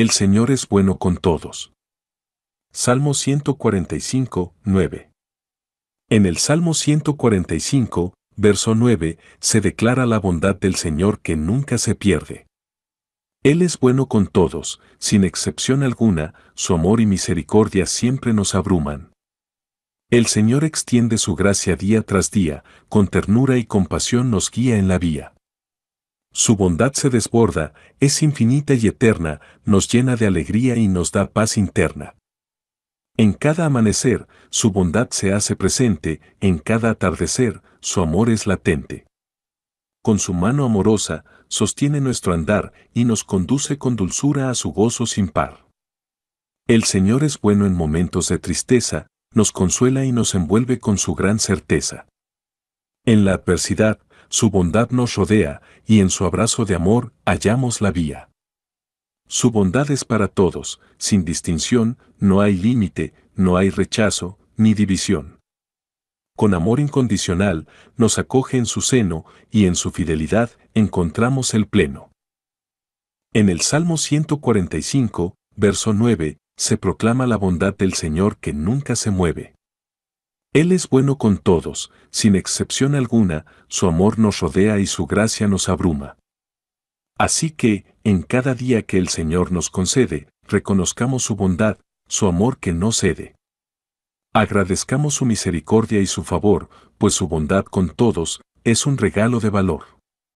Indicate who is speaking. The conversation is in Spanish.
Speaker 1: El Señor es bueno con todos. Salmo 145, 9. En el Salmo 145, verso 9, se declara la bondad del Señor que nunca se pierde. Él es bueno con todos, sin excepción alguna, su amor y misericordia siempre nos abruman. El Señor extiende su gracia día tras día, con ternura y compasión nos guía en la vía. Su bondad se desborda, es infinita y eterna, nos llena de alegría y nos da paz interna. En cada amanecer, su bondad se hace presente, en cada atardecer, su amor es latente. Con su mano amorosa, sostiene nuestro andar y nos conduce con dulzura a su gozo sin par. El Señor es bueno en momentos de tristeza, nos consuela y nos envuelve con su gran certeza. En la adversidad, su bondad nos rodea, y en su abrazo de amor hallamos la vía. Su bondad es para todos, sin distinción, no hay límite, no hay rechazo, ni división. Con amor incondicional, nos acoge en su seno, y en su fidelidad encontramos el pleno. En el Salmo 145, verso 9, se proclama la bondad del Señor que nunca se mueve. Él es bueno con todos, sin excepción alguna, su amor nos rodea y su gracia nos abruma. Así que, en cada día que el Señor nos concede, reconozcamos su bondad, su amor que no cede. Agradezcamos su misericordia y su favor, pues su bondad con todos es un regalo de valor.